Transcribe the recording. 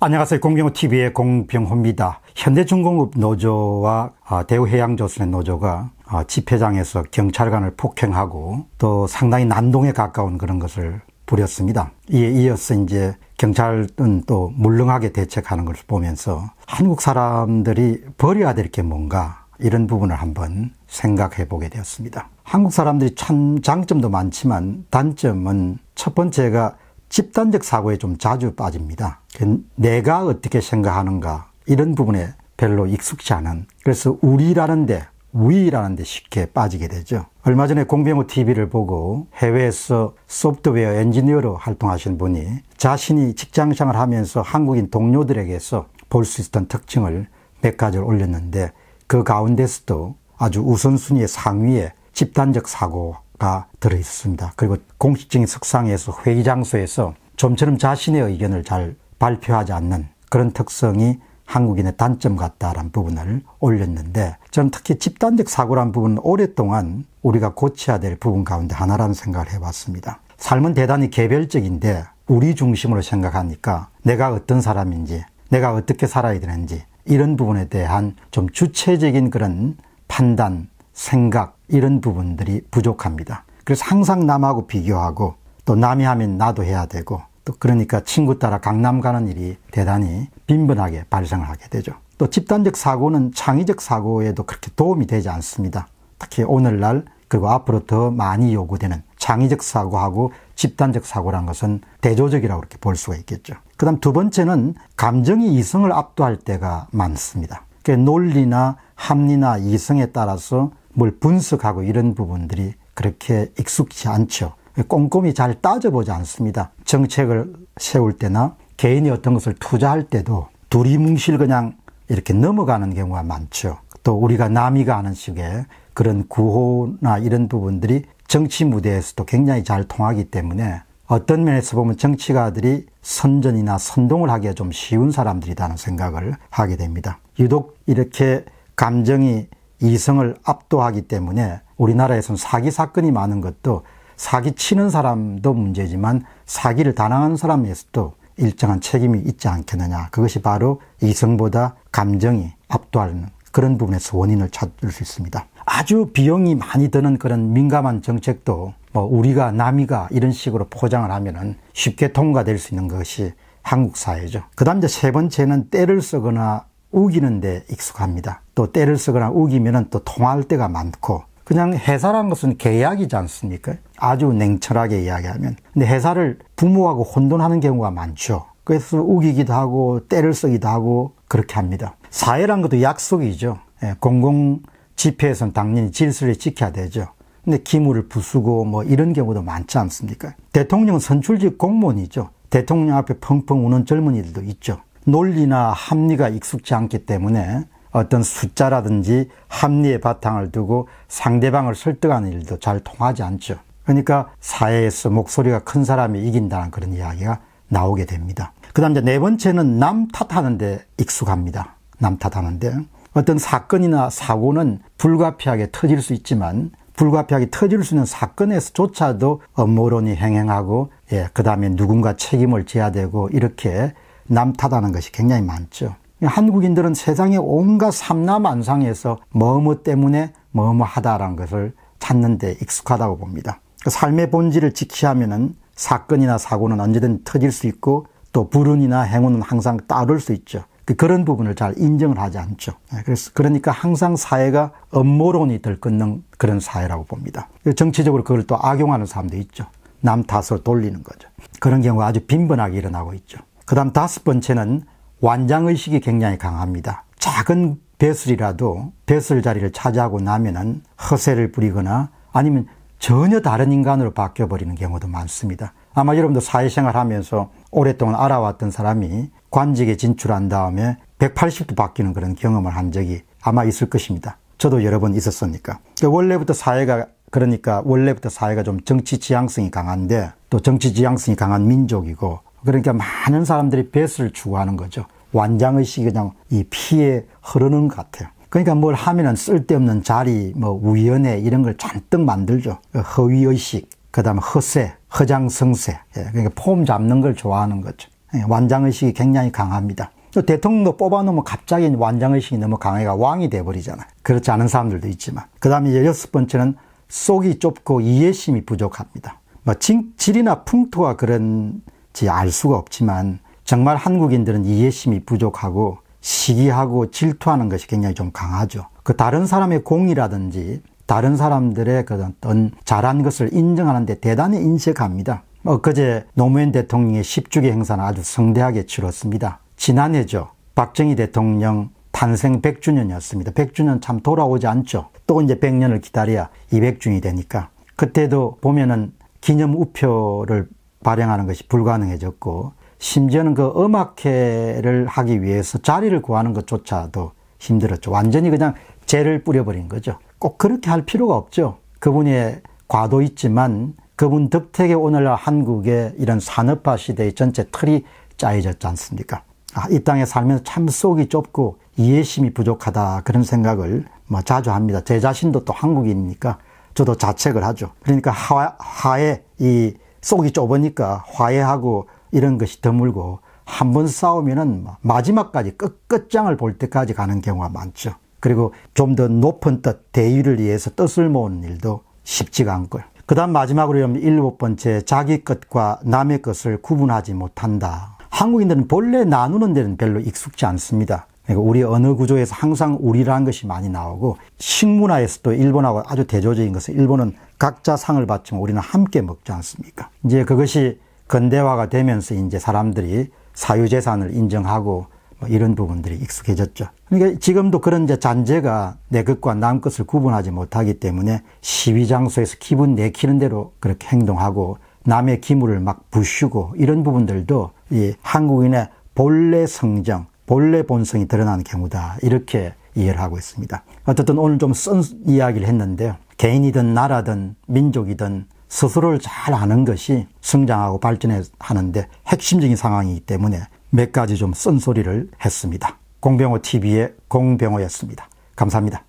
안녕하세요. 공경호 t v 의 공병호입니다. 현대중공업 노조와 아, 대우해양조선의 노조가 아, 집회장에서 경찰관을 폭행하고 또 상당히 난동에 가까운 그런 것을 부렸습니다. 이에 이어서 이제 경찰은 또 물렁하게 대책하는 것을 보면서 한국 사람들이 버려야 될 게 뭔가 이런 부분을 한번 생각해 보게 되었습니다. 한국 사람들이 참 장점도 많지만 단점은 첫 번째가 집단적 사고에 좀 자주 빠집니다. 그 내가 어떻게 생각하는가 이런 부분에 별로 익숙치 않은 그래서 우리라는데 위라는데 쉽게 빠지게 되죠. 얼마 전에 공병호 TV를 보고 해외에서 소프트웨어 엔지니어로 활동하신 분이 자신이 직장생활 하면서 한국인 동료들에게서 볼 수 있었던 특징을 몇 가지를 올렸는데 그 가운데서도 아주 우선순위의 상위에 집단적 사고가 들어있었습니다. 그리고 공식적인 석상에서 회의 장소에서 좀처럼 자신의 의견을 잘 발표하지 않는 그런 특성이 한국인의 단점 같다라는 부분을 올렸는데 저는 특히 집단적 사고란 부분은 오랫동안 우리가 고쳐야 될 부분 가운데 하나라는 생각을 해봤습니다. 삶은 대단히 개별적인데 우리 중심으로 생각하니까 내가 어떤 사람인지 내가 어떻게 살아야 되는지 이런 부분에 대한 좀 주체적인 그런 판단, 생각 이런 부분들이 부족합니다. 그래서 항상 남하고 비교하고 또 남이 하면 나도 해야 되고 또 그러니까 친구 따라 강남 가는 일이 대단히 빈번하게 발생을 하게 되죠. 또 집단적 사고는 창의적 사고에도 그렇게 도움이 되지 않습니다. 특히 오늘날 그리고 앞으로 더 많이 요구되는 창의적 사고하고 집단적 사고란 것은 대조적이라고 이렇게 볼 수가 있겠죠. 그 다음 두 번째는 감정이 이성을 압도할 때가 많습니다. 그러 논리나 합리나 이성에 따라서 뭘 분석하고 이런 부분들이 그렇게 익숙치 않죠. 꼼꼼히 잘 따져보지 않습니다. 정책을 세울 때나 개인이 어떤 것을 투자할 때도 두리뭉실 그냥 이렇게 넘어가는 경우가 많죠. 또 우리가 남이가 하는 식의 그런 구호나 이런 부분들이 정치 무대에서도 굉장히 잘 통하기 때문에 어떤 면에서 보면 정치가들이 선전이나 선동을 하기가 좀 쉬운 사람들이라는 생각을 하게 됩니다. 유독 이렇게 감정이 이성을 압도하기 때문에 우리나라에선 사기 사건이 많은 것도 사기 치는 사람도 문제지만 사기를 단항하는 사람에서도 일정한 책임이 있지 않겠느냐. 그것이 바로 이성보다 감정이 압도하는 그런 부분에서 원인을 찾을 수 있습니다. 아주 비용이 많이 드는 그런 민감한 정책도 뭐 우리가 남이가 이런 식으로 포장을 하면은 쉽게 통과될 수 있는 것이 한국 사회죠. 그 다음 이제 세 번째는 때를 쓰거나 우기는 데 익숙합니다. 또 때를 쓰거나 우기면은 또 통할 때가 많고 그냥 회사란 것은 계약이지 않습니까? 아주 냉철하게 이야기하면. 근데 회사를 부모하고 혼돈하는 경우가 많죠. 그래서 우기기도 하고 때를 쓰기도 하고 그렇게 합니다. 사회란 것도 약속이죠. 예, 공공 집회에서는 당연히 질서를 지켜야 되죠. 근데 기물을 부수고 뭐 이런 경우도 많지 않습니까? 대통령은 선출직 공무원이죠. 대통령 앞에 펑펑 우는 젊은이들도 있죠. 논리나 합리가 익숙지 않기 때문에 어떤 숫자라든지 합리의 바탕을 두고 상대방을 설득하는 일도 잘 통하지 않죠. 그러니까 사회에서 목소리가 큰 사람이 이긴다는 그런 이야기가 나오게 됩니다. 그 다음 이제 네 번째는 남 탓하는데 익숙합니다. 남 탓하는데. 어떤 사건이나 사고는 불가피하게 터질 수 있지만 불가피하게 터질 수 있는 사건에서조차도 업무론이 행행하고 예, 그 다음에 누군가 책임을 져야 되고 이렇게 남 탓하는 것이 굉장히 많죠. 한국인들은 세상의 온갖 삼라만상에서 뭐 뭐 때문에 뭐뭐하다라는 것을 찾는 데 익숙하다고 봅니다. 그 삶의 본질을 지키하면은 사건이나 사고는 언제든 터질 수 있고 또 불운이나 행운은 항상 따를 수 있죠. 그 그런 부분을 잘 인정을 하지 않죠. 예, 그래서 그러니까 항상 사회가 업무론이 들끓는 그런 사회라고 봅니다. 그 정치적으로 그걸 또 악용하는 사람도 있죠. 남 탓으로 돌리는 거죠. 그런 경우가 아주 빈번하게 일어나고 있죠. 그 다음 다섯 번째는 완장의식이 굉장히 강합니다. 작은 배슬이라도 배슬 자리를 차지하고 나면은 허세를 부리거나 아니면 전혀 다른 인간으로 바뀌어버리는 경우도 많습니다. 아마 여러분도 사회생활 하면서 오랫동안 알아왔던 사람이 관직에 진출한 다음에 180도 바뀌는 그런 경험을 한 적이 아마 있을 것입니다. 저도 여러 번 있었으니까. 그 원래부터 사회가, 그러니까 원래부터 사회가 좀 정치 지향성이 강한데 또 정치 지향성이 강한 민족이고 그러니까 많은 사람들이 배수를 추구하는 거죠. 완장의식이 그냥 이 피에 흐르는 것 같아요. 그러니까 뭘 하면은 쓸데없는 자리, 뭐 우연에 이런 걸 잔뜩 만들죠. 그 허위의식, 그 다음에 허세, 허장성세. 예, 그러니까 폼 잡는 걸 좋아하는 거죠. 예, 완장의식이 굉장히 강합니다. 대통령도 뽑아놓으면 갑자기 완장의식이 너무 강해가 왕이 돼버리잖아요. 그렇지 않은 사람들도 있지만. 그 다음에 여섯 번째는 속이 좁고 이해심이 부족합니다. 뭐 진, 질이나 풍토가 그런 될지 알 수가 없지만 정말 한국인들은 이해심이 부족하고 시기하고 질투하는 것이 굉장히 좀 강하죠. 그 다른 사람의 공이라든지 다른 사람들의 그 어떤 잘한 것을 인정하는데 대단히 인색합니다. 엊그제 뭐 노무현 대통령의 10주기 행사는 아주 성대하게 치렀습니다. 지난해죠. 박정희 대통령 탄생 100주년이었습니다. 100주년 참 돌아오지 않죠. 또 이제 100년을 기다려야 200주년이 되니까. 그때도 보면은 기념 우표를 발행하는 것이 불가능해졌고 심지어는 그 음악회를 하기 위해서 자리를 구하는 것조차도 힘들었죠. 완전히 그냥 죄를 뿌려버린 거죠. 꼭 그렇게 할 필요가 없죠. 그분의 과도 있지만 그분 덕택에 오늘날 한국의 이런 산업화 시대의 전체 틀이 짜여졌지 않습니까? 아, 이 땅에 살면서 참 속이 좁고 이해심이 부족하다 그런 생각을 뭐 자주 합니다. 제 자신도 또 한국인이니까 저도 자책을 하죠. 그러니까 하, 하에 이 속이 좁으니까 화해하고 이런 것이 드물고 한번 싸우면은 마지막까지 끝, 끝장을 볼 때까지 가는 경우가 많죠. 그리고 좀 더 높은 뜻, 대의를 위해서 뜻을 모으는 일도 쉽지가 않고요. 그 다음 마지막으로 일곱 번째, 자기 것과 남의 것을 구분하지 못한다. 한국인들은 본래 나누는 데는 별로 익숙지 않습니다. 그러니까 우리 언어 구조에서 항상 우리라는 것이 많이 나오고 식문화에서도 일본하고 아주 대조적인 것은 일본은 각자 상을 받지만 우리는 함께 먹지 않습니까? 이제 그것이 근대화가 되면서 이제 사람들이 사유재산을 인정하고 뭐 이런 부분들이 익숙해졌죠. 그러니까 지금도 그런 이제 잔재가 내 것과 남 것을 구분하지 못하기 때문에 시위 장소에서 기분 내키는 대로 그렇게 행동하고 남의 기물을 막 부수고 이런 부분들도 이 한국인의 본래 성정, 본래 본성이 드러나는 경우다. 이렇게 이해를 하고 있습니다. 어쨌든 오늘 좀 쓴 이야기를 했는데요. 개인이든 나라든 민족이든 스스로를 잘 아는 것이 성장하고 발전하는데 핵심적인 상황이기 때문에 몇 가지 좀 쓴소리를 했습니다. 공병호 TV의 공병호였습니다. 감사합니다.